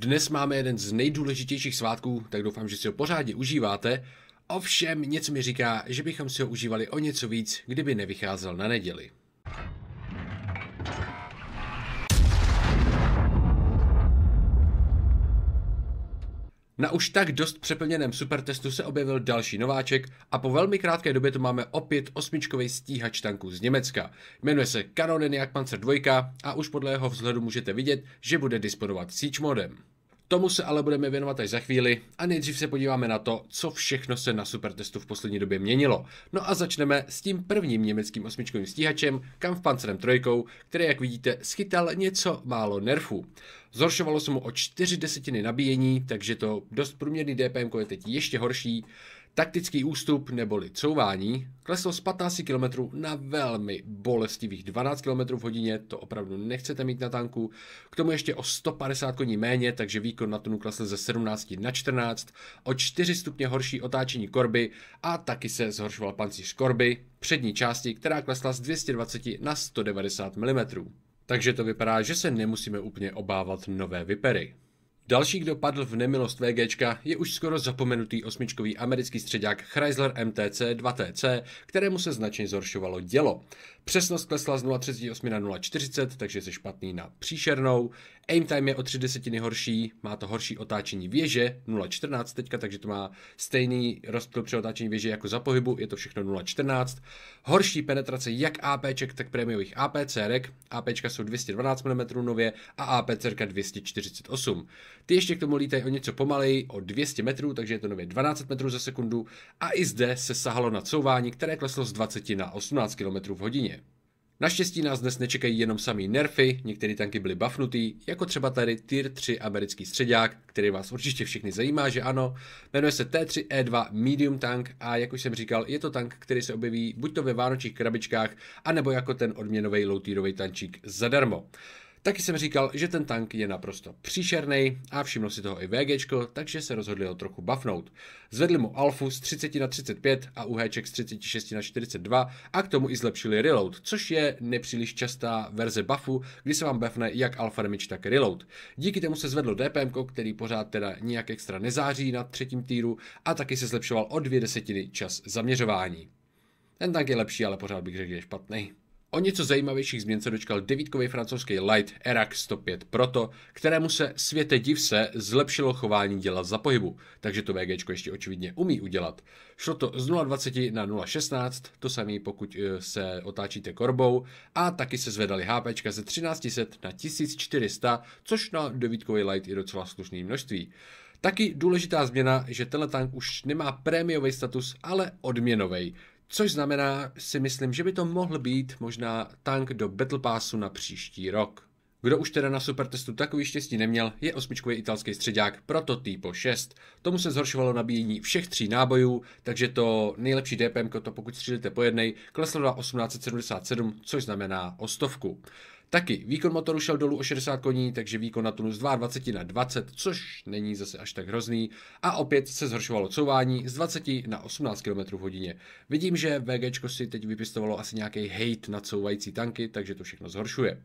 Dnes máme jeden z nejdůležitějších svátků, tak doufám, že si ho pořádně užíváte. Ovšem něco mi říká, že bychom si ho užívali o něco víc, kdyby nevycházel na neděli. Na už tak dost přeplněném supertestu se objevil další nováček a po velmi krátké době tu máme opět osmičkový stíhač tanků z Německa. Jmenuje se Canon jak 2 a už podle jeho vzhledu můžete vidět, že bude disponovat siege modem. Tomu se ale budeme věnovat až za chvíli a nejdřív se podíváme na to, co všechno se na supertestu v poslední době měnilo. No a začneme s tím prvním německým osmičkovým stíhačem, kam v pancerem trojkou, který, jak vidíte, schytal něco málo nerfů. Zhoršovalo se mu o 4 desetiny nabíjení, takže to dost průměrný DPM je teď ještě horší. Taktický ústup neboli couvání kleslo z 15 km na velmi bolestivých 12 km v hodině, to opravdu nechcete mít na tanku. K tomu ještě o 150 koní méně, takže výkon na tunu klesl ze 17 na 14, o 4 stupně horší otáčení korby a taky se zhoršoval pancíř korby, přední části, která klesla z 220 na 190 mm. Takže to vypadá, že se nemusíme úplně obávat nové vypery. Další, kdo padl v nemilost VG, je už skoro zapomenutý osmičkový americký středák Chrysler MTC 2TC, kterému se značně zhoršovalo dělo. Přesnost klesla z 0,38 na 0,40, takže se špatný na příšernou. Aim time je o tři desetiny horší, má to horší otáčení věže, 0,14 teďka, takže to má stejný rozptyl při otáčení věže jako za pohybu, je to všechno 0,14. Horší penetrace jak APček, tak prémiových APCrek, APčka jsou 212 mm nově a APCrka 248. Ty ještě k tomu lítají o něco pomaleji, o 200 metrů, takže je to nově 12 metrů za sekundu a i zde se sahalo na couvání, které kleslo z 20 na 18 km v hodině. Naštěstí nás dnes nečekají jenom samý nerfy, některé tanky byly buffnutý, jako třeba tady Tier 3 americký středák, který vás určitě všechny zajímá, že ano. Jmenuje se T3E2 Medium Tank a jak už jsem říkal, je to tank, který se objeví buď to ve vánočních krabičkách, anebo jako ten odměnový low tančík zadarmo. Taky jsem říkal, že ten tank je naprosto příšerný a všiml si toho i VG, takže se rozhodli ho trochu buffnout. Zvedli mu alfu z 30 na 35 a UHček z 36 na 42 a k tomu i zlepšili reload, což je nepříliš častá verze buffu, kdy se vám buffne jak alfa damage, tak reload. Díky tomu se zvedlo DPM, který pořád teda nijak extra nezáří na třetím týru a taky se zlepšoval o dvě desetiny čas zaměřování. Ten tank je lepší, ale pořád bych řekl, že je špatný. O něco zajímavějších změn se dočkal devítkový francouzský Light Erac 105 Proto, kterému se světe div se zlepšilo chování děla za pohybu, takže to VG ještě očividně umí udělat. Šlo to z 0,20 na 0,16, to samé pokud eh, se otáčíte korbou a taky se zvedali HP ze 1300 na 1400, což na devítkový Light je docela slušné množství. Taky důležitá změna, že tenhle tank už nemá prémiový status, ale odměnový. Což znamená, si myslím, že by to mohl být možná tank do Battle Passu na příští rok. Kdo už teda na supertestu takový štěstí neměl, je osmičkový italský středák Prototypo 6. Tomu se zhoršovalo nabíjení všech tří nábojů, takže to nejlepší DPM, to pokud střílíte po jednej, kleslo na 1877, což znamená o stovku. Taky výkon motoru šel dolů o 60 koní, takže výkon na tunu z 22 na 20, což není zase až tak hrozný. A opět se zhoršovalo couvání z 20 na 18 km hodině. Vidím, že VG si teď vypistovalo asi nějaký hate na couvající tanky, takže to všechno zhoršuje.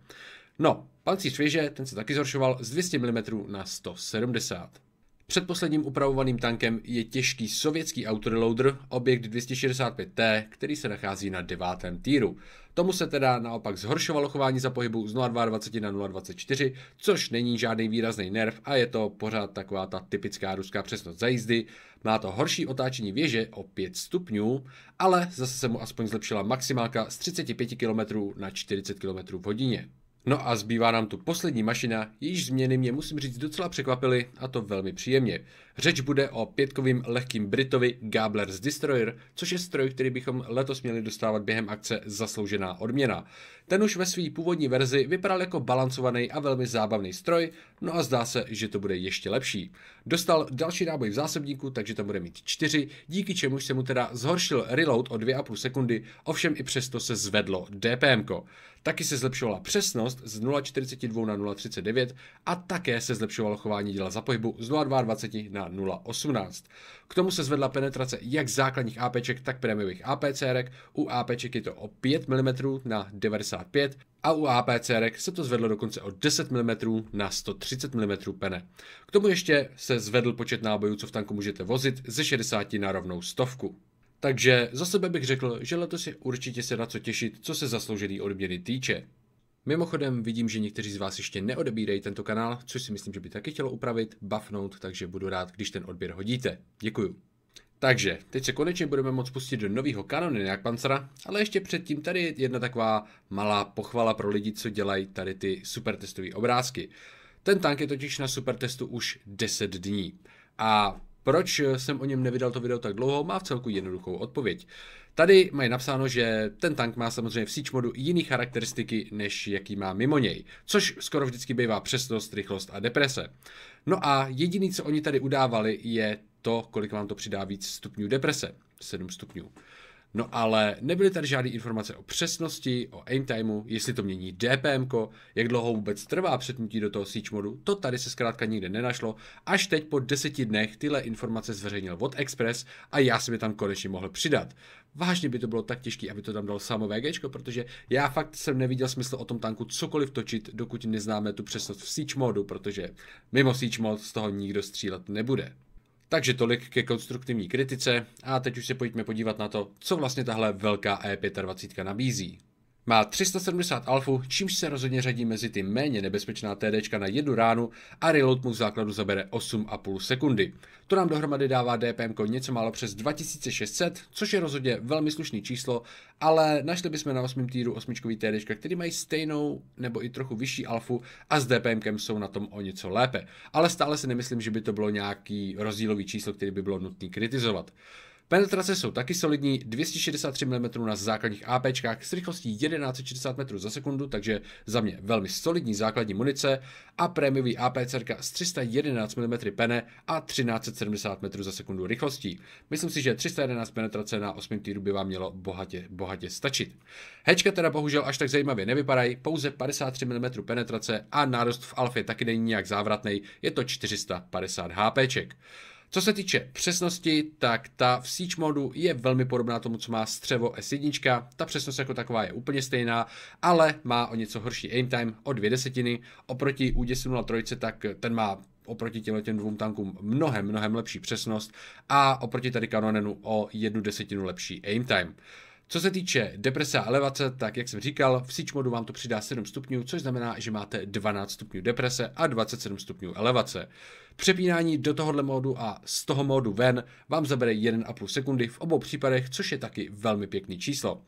No, pancíř věže, ten se taky zhoršoval z 200 mm na 170. Předposledním upravovaným tankem je těžký sovětský autoreloader objekt 265T, který se nachází na devátém týru. Tomu se teda naopak zhoršovalo chování za pohybu z 0,22 na 0,24, což není žádný výrazný nerv a je to pořád taková ta typická ruská přesnost za jízdy. Má to horší otáčení věže o 5 stupňů, ale zase se mu aspoň zlepšila maximálka z 35 km na 40 km v hodině. No a zbývá nám tu poslední mašina, jejíž změny mě musím říct docela překvapily a to velmi příjemně. Řeč bude o pětkovým lehkým Britovi Gabler's Destroyer, což je stroj, který bychom letos měli dostávat během akce Zasloužená odměna. Ten už ve své původní verzi vypadal jako balancovaný a velmi zábavný stroj, no a zdá se, že to bude ještě lepší. Dostal další náboj v zásobníku, takže tam bude mít 4, díky čemuž se mu teda zhoršil reload o 2,5 sekundy, ovšem i přesto se zvedlo DPM. -ko. Taky se zlepšovala přesnost, výkonnost z 0,42 na 0,39 a také se zlepšovalo chování děla za pohybu z 0,22 na 0,18. K tomu se zvedla penetrace jak základních APček, tak prémiových APCRek. U APček je to o 5 mm na 95 a u APCRek se to zvedlo dokonce o 10 mm na 130 mm pene. K tomu ještě se zvedl počet nábojů, co v tanku můžete vozit, ze 60 na rovnou stovku. Takže za sebe bych řekl, že letos je určitě se na co těšit, co se zasloužený odměny týče. Mimochodem vidím, že někteří z vás ještě neodebírají tento kanál, což si myslím, že by taky chtělo upravit, buffnout, takže budu rád, když ten odběr hodíte. Děkuju. Takže, teď se konečně budeme moct pustit do nového kanonu jak pancera, ale ještě předtím tady je jedna taková malá pochvala pro lidi, co dělají tady ty supertestové obrázky. Ten tank je totiž na supertestu už 10 dní. A proč jsem o něm nevydal to video tak dlouho, má v celku jednoduchou odpověď. Tady mají napsáno, že ten tank má samozřejmě v siege modu jiný charakteristiky, než jaký má mimo něj, což skoro vždycky bývá přesnost, rychlost a deprese. No a jediný, co oni tady udávali, je to, kolik vám to přidá víc stupňů deprese. 7 stupňů. No ale nebyly tady žádné informace o přesnosti, o aim timeu, jestli to mění DPM, jak dlouho vůbec trvá přetnutí do toho siege modu, to tady se zkrátka nikde nenašlo. Až teď po deseti dnech tyhle informace zveřejnil Vod Express a já jsem je tam konečně mohl přidat. Vážně by to bylo tak těžké, aby to tam dal samo VG, protože já fakt jsem neviděl smysl o tom tanku cokoliv točit, dokud neznáme tu přesnost v siege modu, protože mimo siege mod z toho nikdo střílet nebude. Takže tolik ke konstruktivní kritice a teď už se pojďme podívat na to, co vlastně tahle velká E25 nabízí. Má 370 alfu, čímž se rozhodně řadí mezi ty méně nebezpečná TDčka na jednu ránu a reload mu v základu zabere 8,5 sekundy. To nám dohromady dává DPM něco málo přes 2600, což je rozhodně velmi slušný číslo, ale našli bychom na 8. týru 8 TDčka, který mají stejnou nebo i trochu vyšší alfu a s DPM jsou na tom o něco lépe. Ale stále si nemyslím, že by to bylo nějaký rozdílový číslo, který by bylo nutné kritizovat. Penetrace jsou taky solidní, 263 mm na základních AP s rychlostí 1160 m za sekundu, takže za mě velmi solidní základní munice a prémiový AP s 311 mm pene a 1370 m za sekundu rychlostí. Myslím si, že 311 penetrace na 8 týru by vám mělo bohatě, bohatě stačit. Hečka teda bohužel až tak zajímavě nevypadají, pouze 53 mm penetrace a nárost v alfě taky není nějak závratný, je to 450 HPček. Co se týče přesnosti, tak ta v Siege modu je velmi podobná tomu, co má střevo S1. Ta přesnost jako taková je úplně stejná, ale má o něco horší aim time o dvě desetiny. Oproti UD703 tak ten má oproti těmhle těm dvou tankům mnohem, mnohem lepší přesnost a oproti tady kanonenu o jednu desetinu lepší aim time. Co se týče deprese a elevace, tak jak jsem říkal, v Siege modu vám to přidá 7 stupňů, což znamená, že máte 12 stupňů deprese a 27 stupňů elevace. Přepínání do tohohle módu a z toho módu ven vám zabere 1,5 sekundy v obou případech, což je taky velmi pěkný číslo.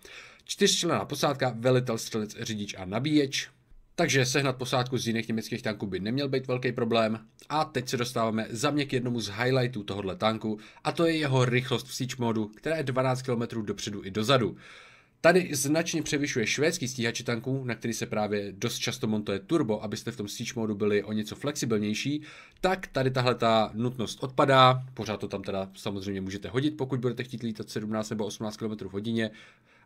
Čtyřčlenná posádka, velitel, střelec, řidič a nabíječ. Takže sehnat posádku z jiných německých tanků by neměl být velký problém. A teď se dostáváme za mě k jednomu z highlightů tohohle tanku a to je jeho rychlost v siege modu, která je 12 km dopředu i dozadu. Tady značně převyšuje švédský stíhače tanků, na který se právě dost často montuje turbo, abyste v tom siege modu byli o něco flexibilnější, tak tady tahle ta nutnost odpadá, pořád to tam teda samozřejmě můžete hodit, pokud budete chtít lítat 17 nebo 18 km hodině,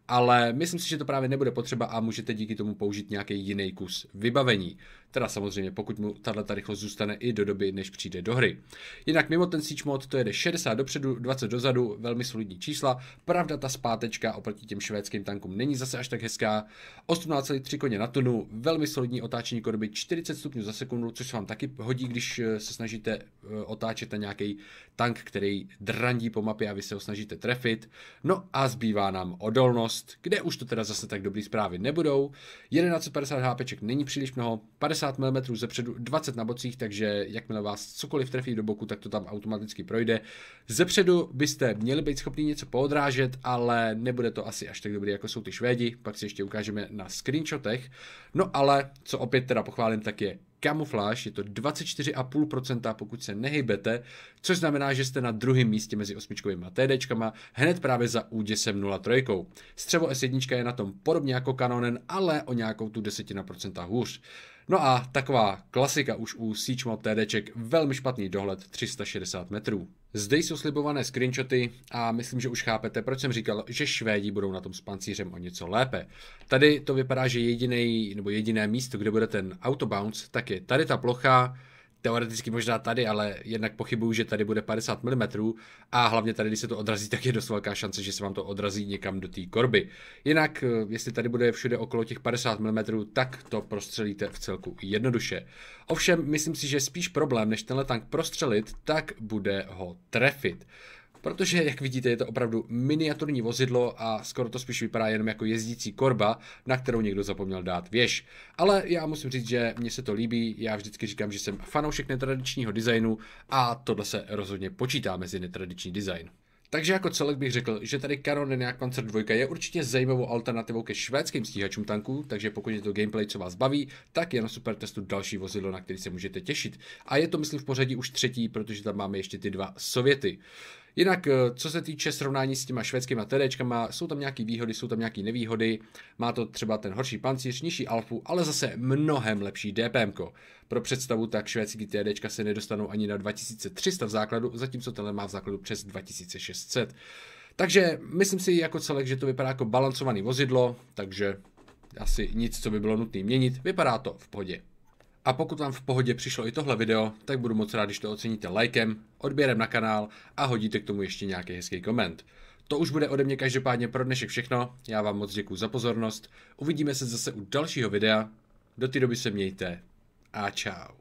ale myslím si, že to právě nebude potřeba a můžete díky tomu použít nějaký jiný kus vybavení. Teda samozřejmě, pokud mu tato rychlost zůstane i do doby, než přijde do hry. Jinak mimo ten siege mod to jede 60 dopředu, 20 dozadu, velmi solidní čísla. Pravda, ta zpátečka oproti těm švédským tankům není zase až tak hezká. 18,3 koně na tunu, velmi solidní otáčení korby 40 stupňů za sekundu, což se vám taky hodí, když eh, se snažíte eh, otáčet na nějaký tank, který drandí po mapě a vy se ho snažíte trefit. No a zbývá nám odolnost, kde už to teda zase tak dobrý zprávy nebudou. 1150 HP není příliš mnoho, 50 50 mm ze předu, 20 na bocích, takže jakmile vás cokoliv trefí do boku, tak to tam automaticky projde. Ze předu byste měli být schopni něco poodrážet, ale nebude to asi až tak dobrý, jako jsou ty Švédi, pak si ještě ukážeme na screenshotech. No ale, co opět teda pochválím, tak je kamufláž, je to 24,5%, pokud se nehybete, což znamená, že jste na druhém místě mezi osmičkovými TDčkama, hned právě za úděsem 03. Střevo S1 je na tom podobně jako kanonen, ale o nějakou tu desetina procenta hůř. No a taková klasika už u Siegmod TDček, velmi špatný dohled 360 metrů. Zde jsou slibované screenshoty a myslím, že už chápete, proč jsem říkal, že Švédi budou na tom s pancířem o něco lépe. Tady to vypadá, že jediný nebo jediné místo, kde bude ten autobounce, tak je tady ta plocha, teoreticky možná tady, ale jednak pochybuju, že tady bude 50 mm a hlavně tady, když se to odrazí, tak je dost velká šance, že se vám to odrazí někam do té korby. Jinak, eh, jestli tady bude všude okolo těch 50 mm, tak to prostřelíte v celku jednoduše. Ovšem, myslím si, že spíš problém, než tenhle tank prostřelit, tak bude ho trefit protože, jak vidíte, je to opravdu miniaturní vozidlo a skoro to spíš vypadá jenom jako jezdící korba, na kterou někdo zapomněl dát věž. Ale já musím říct, že mně se to líbí, já vždycky říkám, že jsem fanoušek netradičního designu a tohle se rozhodně počítá mezi netradiční design. Takže jako celek bych řekl, že tady Canon Renea Panzer 2 je určitě zajímavou alternativou ke švédským stíhačům tanků, takže pokud je to gameplay, co vás baví, tak je na super testu další vozidlo, na který se můžete těšit. A je to myslím v pořadí už třetí, protože tam máme ještě ty dva Sověty. Jinak, eh, co se týče srovnání s těma švédskýma TDčkama, jsou tam nějaké výhody, jsou tam nějaké nevýhody. Má to třeba ten horší pancíř, nižší alfu, ale zase mnohem lepší DPM. Pro představu, tak švédský TDčka se nedostanou ani na 2300 v základu, zatímco tenhle má v základu přes 2600. Takže myslím si jako celek, že to vypadá jako balancovaný vozidlo, takže asi nic, co by bylo nutné měnit, vypadá to v pohodě. A pokud vám v pohodě přišlo i tohle video, tak budu moc rád, když to oceníte lajkem, odběrem na kanál a hodíte k tomu ještě nějaký hezký koment. To už bude ode mě každopádně pro dnešek všechno, já vám moc děkuji za pozornost, uvidíme se zase u dalšího videa, do té doby se mějte a čau.